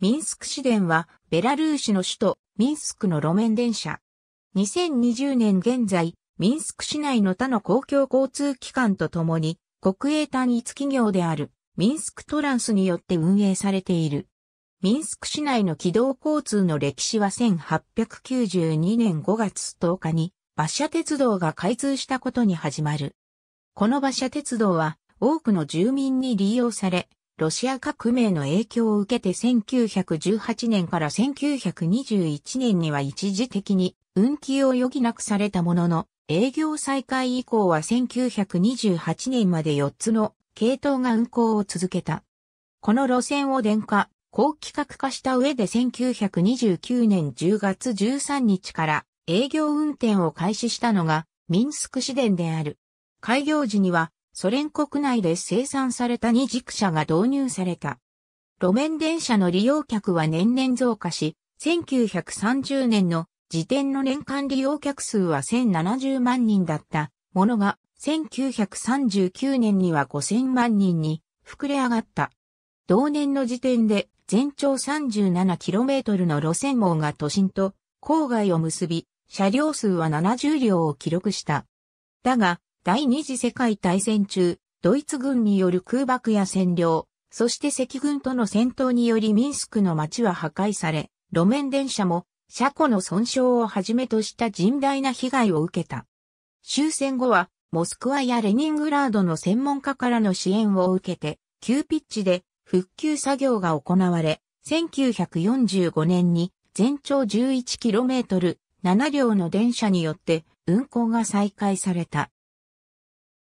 ミンスク市電は、ベラルーシの首都、ミンスクの路面電車。2020年現在、ミンスク市内の他の公共交通機関とともに、国営単一企業である、ミンスクトランスによって運営されている。ミンスク市内の軌道交通の歴史は1892年5月10日に、馬車鉄道が開通したことに始まる。この馬車鉄道は、多くの住民に利用され、ロシア革命の影響を受けて1918年から1921年には一時的に運休を余儀なくされたものの、営業再開以降は1928年まで4つの系統が運行を続けた。この路線を電化、高規格化した上で1929年10月13日から営業運転を開始したのがミンスク市電である。開業時にはソ連国内で生産された二軸車が導入された。路面電車の利用客は年々増加し、1930年の時点の年間利用客数は1070万人だったものが、1939年には5000万人に膨れ上がった。同年の時点で全長 37km の路線網が都心と郊外を結び、車両数は70両を記録した。だが、第二次世界大戦中、ドイツ軍による空爆や占領、そして赤軍との戦闘によりミンスクの街は破壊され、路面電車も車庫の損傷をはじめとした甚大な被害を受けた。終戦後は、モスクワやレニングラードの専門家からの支援を受けて、急ピッチで復旧作業が行われ、1945年に全長 11km、7両の電車によって運行が再開された。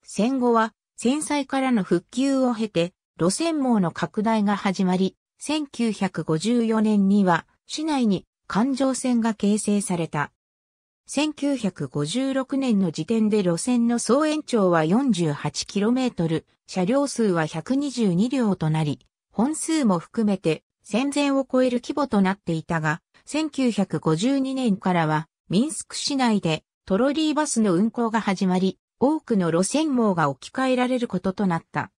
戦後は、戦災からの復旧を経て、路線網の拡大が始まり、1954年には、市内に環状線が形成された。1956年の時点で路線の総延長は 48km、車両数は122両となり、本数も含めて戦前を超える規模となっていたが、1952年からはミンスク市内でトロリーバスの運行が始まり、多くの路線網が置き換えられることとなった。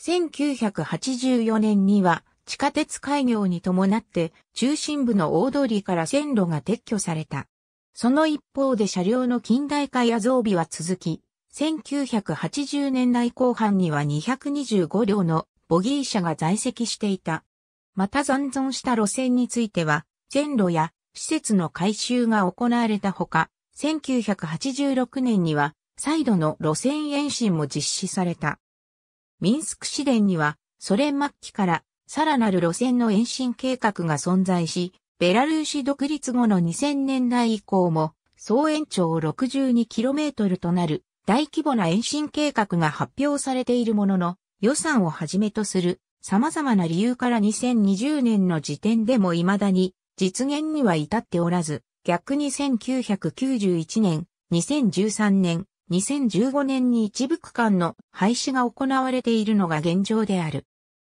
1984年には地下鉄開業に伴って中心部の大通りから線路が撤去された。その一方で車両の近代化や増備は続き、1980年代後半には225両のボギー車が在籍していた。また残存した路線については、線路や施設の改修が行われたほか、1986年には再度の路線延伸も実施された。ミンスク市電には、ソ連末期からさらなる路線の延伸計画が存在し、ベラルーシ独立後の2000年代以降も、総延長 62km となる大規模な延伸計画が発表されているものの、予算をはじめとする様々な理由から2020年の時点でも未だに実現には至っておらず、逆に1991年、2013年、2015年に一部区間の廃止が行われているのが現状である。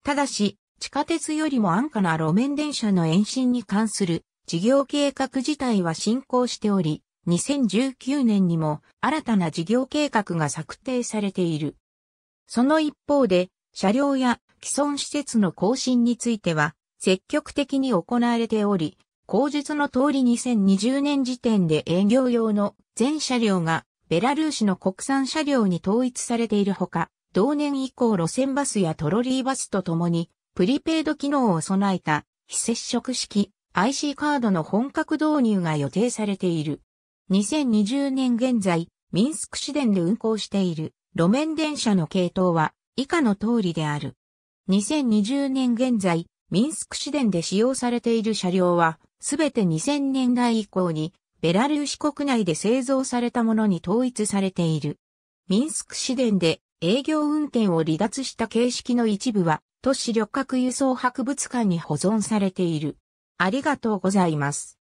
ただし、地下鉄よりも安価な路面電車の延伸に関する事業計画自体は進行しており、2019年にも新たな事業計画が策定されている。その一方で、車両や既存施設の更新については、積極的に行われており、口述の通り2020年時点で営業用の全車両がベラルーシの国産車両に統一されているほか、同年以降路線バスやトロリーバスとともに、プリペイド機能を備えた非接触式 IC カードの本格導入が予定されている。2020年現在、ミンスク市電で運行している路面電車の系統は以下の通りである。2020年現在、ミンスク市電で使用されている車両は、すべて2000年代以降にベラルーシ国内で製造されたものに統一されている。ミンスク市電で営業運転を離脱した形式の一部は、都市旅客輸送博物館に保存されている。ありがとうございます。